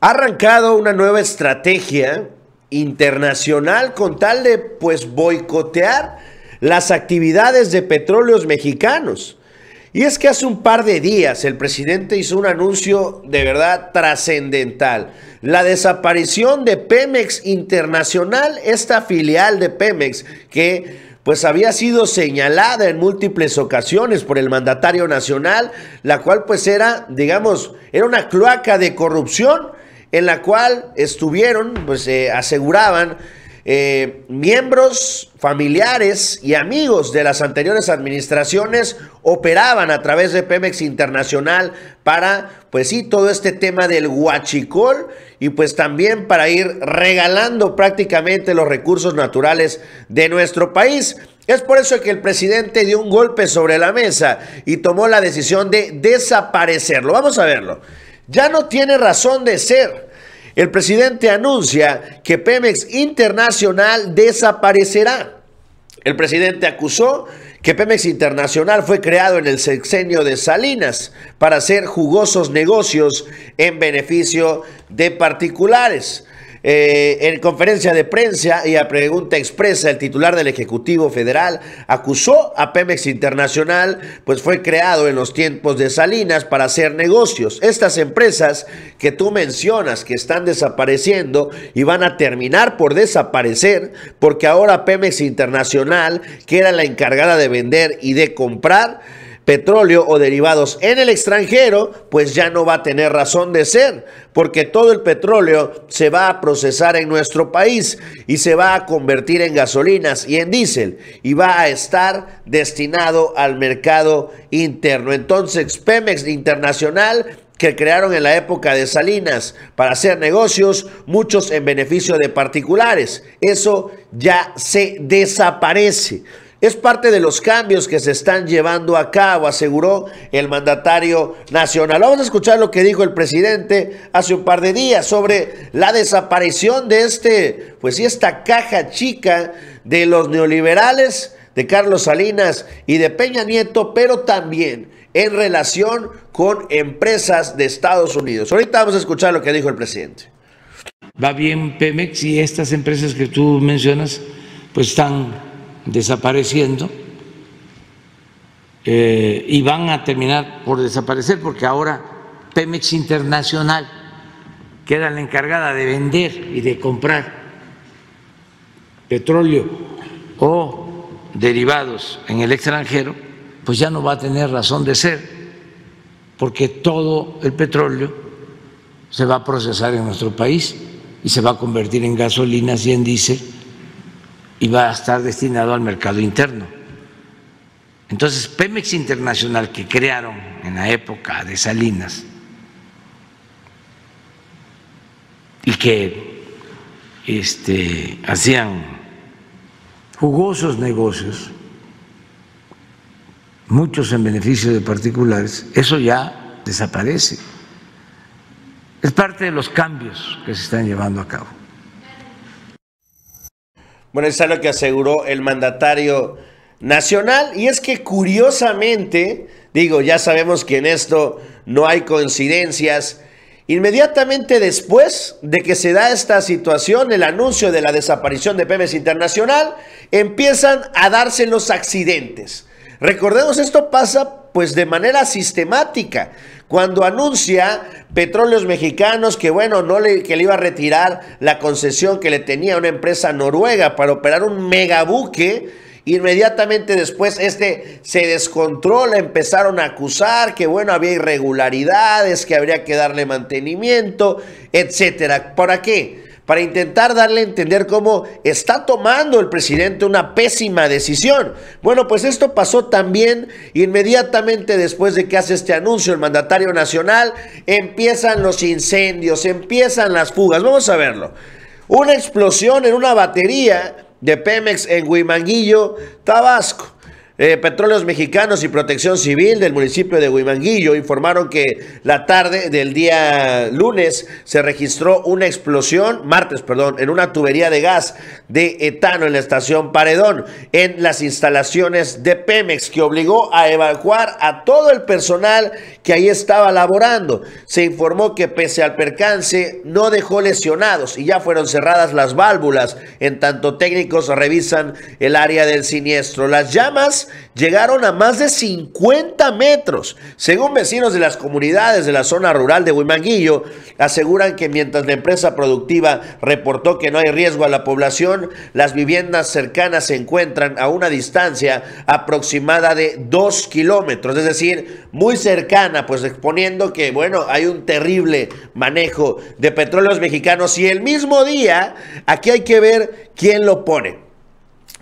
Ha arrancado una nueva estrategia internacional con tal de pues boicotear las actividades de petróleos mexicanos. Y es que hace un par de días el presidente hizo un anuncio de verdad trascendental. La desaparición de Pemex Internacional, esta filial de Pemex que pues había sido señalada en múltiples ocasiones por el mandatario nacional, la cual pues era, digamos, era una cloaca de corrupción en la cual estuvieron, pues eh, aseguraban eh, miembros, familiares y amigos de las anteriores administraciones operaban a través de Pemex Internacional para, pues sí, todo este tema del Guachicol y pues también para ir regalando prácticamente los recursos naturales de nuestro país. Es por eso que el presidente dio un golpe sobre la mesa y tomó la decisión de desaparecerlo. Vamos a verlo ya no tiene razón de ser. El presidente anuncia que Pemex Internacional desaparecerá. El presidente acusó que Pemex Internacional fue creado en el sexenio de Salinas para hacer jugosos negocios en beneficio de particulares. Eh, en conferencia de prensa y a pregunta expresa, el titular del Ejecutivo Federal acusó a Pemex Internacional, pues fue creado en los tiempos de Salinas para hacer negocios. Estas empresas que tú mencionas que están desapareciendo y van a terminar por desaparecer, porque ahora Pemex Internacional, que era la encargada de vender y de comprar, petróleo o derivados en el extranjero, pues ya no va a tener razón de ser, porque todo el petróleo se va a procesar en nuestro país y se va a convertir en gasolinas y en diésel y va a estar destinado al mercado interno. Entonces, Pemex Internacional que crearon en la época de Salinas para hacer negocios, muchos en beneficio de particulares. Eso ya se desaparece. Es parte de los cambios que se están llevando a cabo, aseguró el mandatario nacional. Vamos a escuchar lo que dijo el presidente hace un par de días sobre la desaparición de este, pues sí, esta caja chica de los neoliberales, de Carlos Salinas y de Peña Nieto, pero también en relación con empresas de Estados Unidos. Ahorita vamos a escuchar lo que dijo el presidente. Va bien Pemex y estas empresas que tú mencionas, pues están desapareciendo eh, y van a terminar por desaparecer porque ahora Pemex Internacional, queda la encargada de vender y de comprar petróleo o derivados en el extranjero, pues ya no va a tener razón de ser, porque todo el petróleo se va a procesar en nuestro país y se va a convertir en gasolina, y en diésel iba a estar destinado al mercado interno. Entonces, Pemex Internacional que crearon en la época de Salinas y que este, hacían jugosos negocios, muchos en beneficio de particulares, eso ya desaparece. Es parte de los cambios que se están llevando a cabo. Bueno, eso es lo que aseguró el mandatario nacional. Y es que curiosamente, digo, ya sabemos que en esto no hay coincidencias. Inmediatamente después de que se da esta situación, el anuncio de la desaparición de Pemex Internacional, empiezan a darse los accidentes. Recordemos, esto pasa pues de manera sistemática cuando anuncia Petróleos Mexicanos que bueno, no le, que le iba a retirar la concesión que le tenía una empresa noruega para operar un megabuque. Inmediatamente después este se descontrola, empezaron a acusar que bueno, había irregularidades, que habría que darle mantenimiento, etcétera. ¿Para qué? para intentar darle a entender cómo está tomando el presidente una pésima decisión. Bueno, pues esto pasó también inmediatamente después de que hace este anuncio el mandatario nacional, empiezan los incendios, empiezan las fugas. Vamos a verlo. Una explosión en una batería de Pemex en Huimanguillo, Tabasco. Eh, Petróleos Mexicanos y Protección Civil del municipio de Huimanguillo informaron que la tarde del día lunes se registró una explosión, martes, perdón, en una tubería de gas de etano en la estación Paredón, en las instalaciones de Pemex, que obligó a evacuar a todo el personal que ahí estaba laborando. Se informó que pese al percance no dejó lesionados y ya fueron cerradas las válvulas, en tanto técnicos revisan el área del siniestro. Las llamas llegaron a más de 50 metros. Según vecinos de las comunidades de la zona rural de Huimanguillo, aseguran que mientras la empresa productiva reportó que no hay riesgo a la población, las viviendas cercanas se encuentran a una distancia aproximada de 2 kilómetros, es decir, muy cercana, pues exponiendo que, bueno, hay un terrible manejo de petróleos mexicanos y el mismo día, aquí hay que ver quién lo pone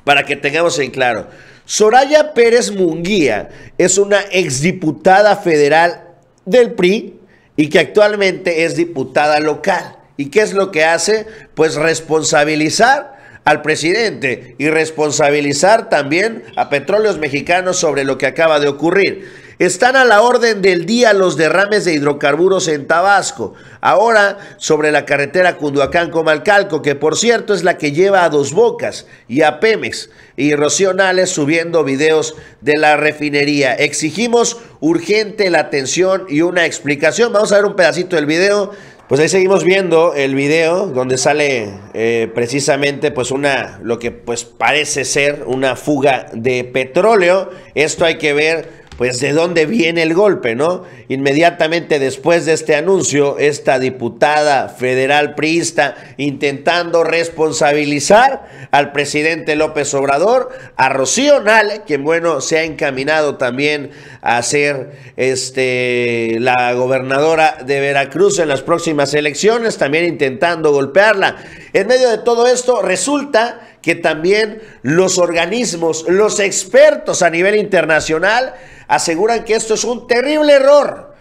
para que tengamos en claro. Soraya Pérez Munguía es una exdiputada federal del PRI y que actualmente es diputada local. ¿Y qué es lo que hace? Pues responsabilizar al presidente y responsabilizar también a Petróleos Mexicanos sobre lo que acaba de ocurrir. Están a la orden del día los derrames de hidrocarburos en Tabasco, ahora sobre la carretera Cunduacán-Comalcalco, que por cierto es la que lleva a Dos Bocas y a Pemex y Rocío subiendo videos de la refinería. Exigimos urgente la atención y una explicación. Vamos a ver un pedacito del video. Pues ahí seguimos viendo el video donde sale eh, precisamente pues una, lo que pues parece ser una fuga de petróleo. Esto hay que ver pues de dónde viene el golpe, ¿no? Inmediatamente después de este anuncio, esta diputada federal priista intentando responsabilizar al presidente López Obrador, a Rocío Nale, quien bueno, se ha encaminado también a ser este, la gobernadora de Veracruz en las próximas elecciones, también intentando golpearla. En medio de todo esto, resulta que también los organismos, los expertos a nivel internacional, aseguran que esto es un terrible error.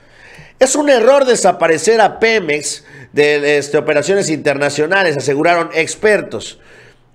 Es un error desaparecer a Pemex de este, operaciones internacionales, aseguraron expertos.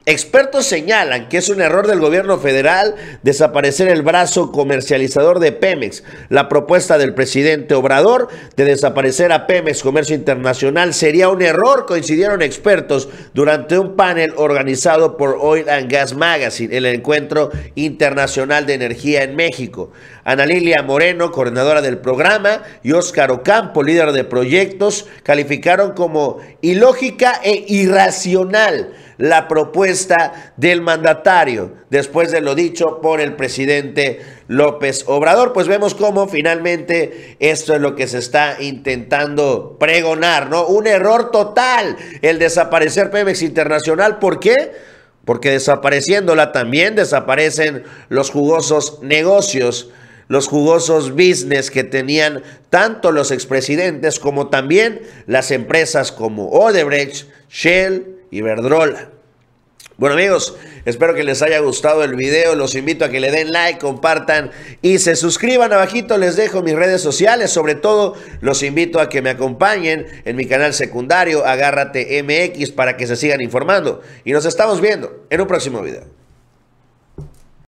Expertos señalan que es un error del gobierno federal desaparecer el brazo comercializador de Pemex. La propuesta del presidente Obrador de desaparecer a Pemex Comercio Internacional sería un error, coincidieron expertos durante un panel organizado por Oil and Gas Magazine, el Encuentro Internacional de Energía en México. Ana Lilia Moreno, coordinadora del programa, y Óscar Ocampo, líder de proyectos, calificaron como ilógica e irracional la propuesta del mandatario, después de lo dicho por el presidente López Obrador. Pues vemos cómo finalmente esto es lo que se está intentando pregonar, ¿no? Un error total el desaparecer Pemex Internacional. ¿Por qué? Porque desapareciéndola también desaparecen los jugosos negocios los jugosos business que tenían tanto los expresidentes como también las empresas como Odebrecht, Shell, Iberdrola. Bueno amigos, espero que les haya gustado el video, los invito a que le den like, compartan y se suscriban abajito, les dejo mis redes sociales, sobre todo los invito a que me acompañen en mi canal secundario Agárrate MX para que se sigan informando y nos estamos viendo en un próximo video.